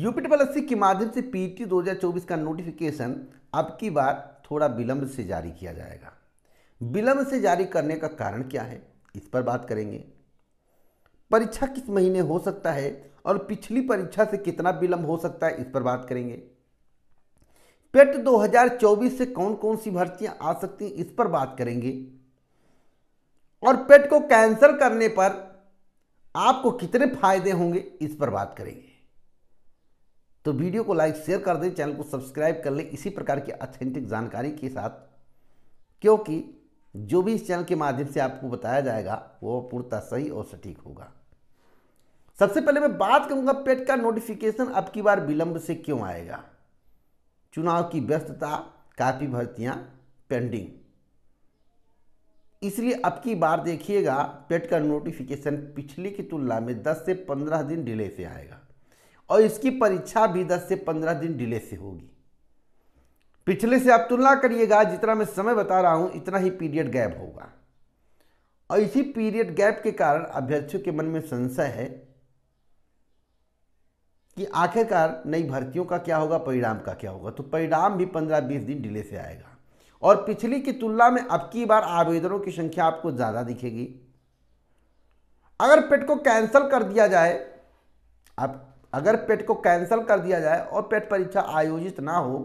UP triple S के माध्यम से पीटी 2024 का नोटिफिकेशन अब की बार थोड़ा विलंब से जारी किया जाएगा विलंब से जारी करने का कारण क्या है इस पर बात करेंगे परीक्षा किस महीने हो सकता है और पिछली परीक्षा से कितना विलंब हो सकता है इस पर बात करेंगे पेट 2024 से कौन कौन सी भर्तियां आ सकती हैं इस पर बात करेंगे और पेट को कैंसिल करने पर आपको कितने फायदे होंगे इस पर बात करेंगे तो वीडियो को लाइक शेयर कर दें चैनल को सब्सक्राइब कर लें इसी प्रकार की ऑथेंटिक जानकारी के साथ क्योंकि जो भी इस चैनल के माध्यम से आपको बताया जाएगा वो पूर्णतः सही और सटीक होगा सबसे पहले मैं बात करूंगा पेट का नोटिफिकेशन अब की बार विलंब से क्यों आएगा चुनाव की व्यस्तता काफ़ी भर्तियां पेंडिंग इसलिए अब की बार देखिएगा पेट का नोटिफिकेशन पिछले की तुलना में 10 से 15 दिन डिले से आएगा और इसकी परीक्षा भी 10 से 15 दिन डिले से होगी पिछले से आप तुलना करिएगा जितना मैं समय बता रहा हूं इतना ही पीरियड गैप होगा और इसी पीरियड गैप के कारण अभ्यर्थियों के मन में संशय है कि आखिरकार नई भर्तियों का क्या होगा परिणाम का क्या होगा तो परिणाम भी पंद्रह बीस दिन डिले से आएगा और पिछली की तुलना में अब की बार आवेदनों की संख्या आपको ज़्यादा दिखेगी अगर पेट को कैंसिल कर दिया जाए आप अगर पेट को कैंसिल कर दिया जाए और पेट परीक्षा आयोजित ना हो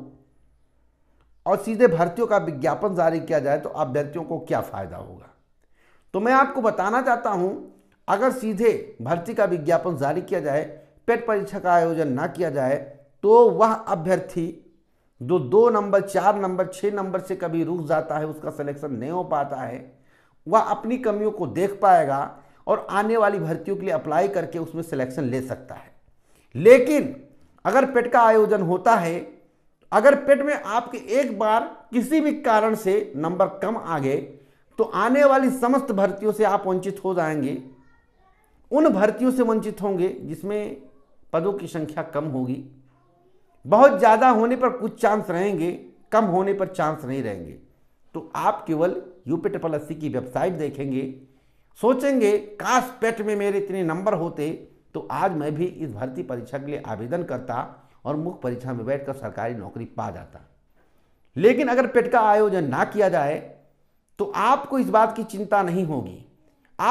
और सीधे भर्तियों का विज्ञापन जारी किया जाए तो अभ्यर्थियों को क्या फ़ायदा होगा तो मैं आपको बताना चाहता हूँ अगर सीधे भर्ती का विज्ञापन जारी किया जाए पेट परीक्षा का आयोजन ना किया जाए तो वह अभ्यर्थी जो दो नंबर चार नंबर छः नंबर से कभी रुक जाता है उसका सिलेक्शन नहीं हो पाता है वह अपनी कमियों को देख पाएगा और आने वाली भर्तियों के लिए अप्लाई करके उसमें सिलेक्शन ले सकता है लेकिन अगर पेट का आयोजन होता है अगर पेट में आपके एक बार किसी भी कारण से नंबर कम आ गए तो आने वाली समस्त भर्तियों से आप वंचित हो जाएंगे उन भर्तियों से वंचित होंगे जिसमें पदों की संख्या कम होगी बहुत ज़्यादा होने पर कुछ चांस रहेंगे कम होने पर चांस नहीं रहेंगे तो आप केवल यूपी ट्रिपल की वेबसाइट देखेंगे सोचेंगे काश पेट में मेरे इतने नंबर होते तो आज मैं भी इस भर्ती परीक्षा के लिए आवेदन करता और मुख्य परीक्षा में बैठकर सरकारी नौकरी पा जाता लेकिन अगर पेट का आयोजन ना किया जाए तो आपको इस बात की चिंता नहीं होगी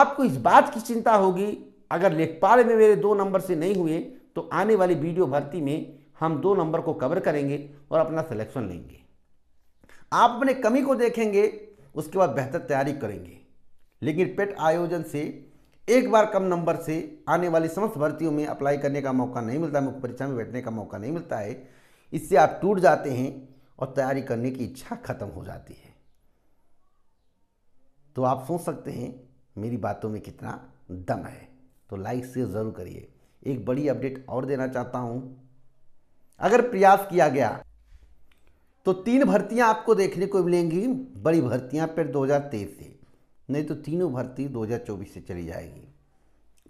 आपको इस बात की चिंता होगी अगर लेखपाल में मेरे दो नंबर से नहीं हुए तो आने वाली वीडियो भर्ती में हम दो नंबर को कवर करेंगे और अपना सिलेक्शन लेंगे आप अपने कमी को देखेंगे उसके बाद बेहतर तैयारी करेंगे लेकिन पेट आयोजन से एक बार कम नंबर से आने वाली समस्त भर्तियों में अप्लाई करने का मौका नहीं मिलता मुख्य परीक्षा में बैठने का मौका नहीं मिलता है इससे आप टूट जाते हैं और तैयारी करने की इच्छा खत्म हो जाती है तो आप सोच सकते हैं मेरी बातों में कितना दम है तो लाइक शेयर ज़रूर करिए एक बड़ी अपडेट और देना चाहता हूं अगर प्रयास किया गया तो तीन भर्तियां आपको देखने को मिलेंगी बड़ी दो हजार तेईस से नहीं तो तीनों भर्ती 2024 से चली जाएगी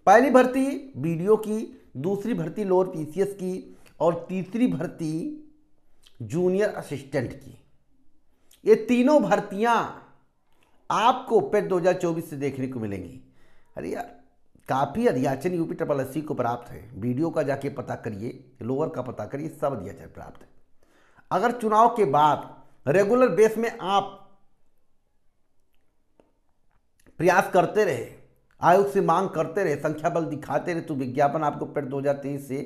पहली भर्ती बीडीओ की दूसरी भर्ती लोअर पीसीएस की और तीसरी भर्ती जूनियर असिस्टेंट की ये तीनों भर्तियां आपको पेट 2024 से देखने को मिलेंगी अरे यार काफ़ी अध्याचन यूपी ट्रपल एस को प्राप्त है वीडियो का जाके पता करिए लोअर का पता करिए सब अध्याचन प्राप्त है अगर चुनाव के बाद रेगुलर बेस में आप प्रयास करते रहे आयोग से मांग करते रहे संख्या बल दिखाते रहे तो विज्ञापन आपको पेट दो से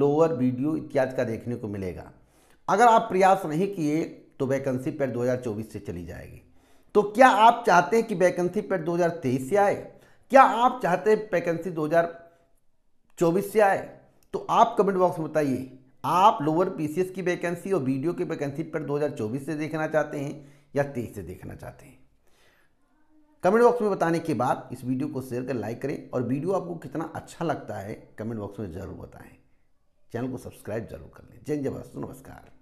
लोअर वीडियो इत्यादि का देखने को मिलेगा अगर आप प्रयास नहीं किए तो वैकेंसी पेट चौबीस से चली जाएगी तो क्या आप चाहते हैं कि वैकेंसी पेट तेईस से आए क्या आप चाहते हैं वैकेंसी चौबीस से आए तो आप कमेंट बॉक्स में बताइए आप लोअर पीसीएस की वैकेंसी और वीडियो की वैकेंसी पेट 2024 से देखना चाहते हैं या तेईस से देखना चाहते हैं कमेंट बॉक्स में बताने के बाद इस वीडियो को शेयर कर लाइक करें और वीडियो आपको कितना अच्छा लगता है कमेंट बॉक्स में ज़रूर बताएं चैनल को सब्सक्राइब जरूर कर लें जय जबरदस्त नमस्कार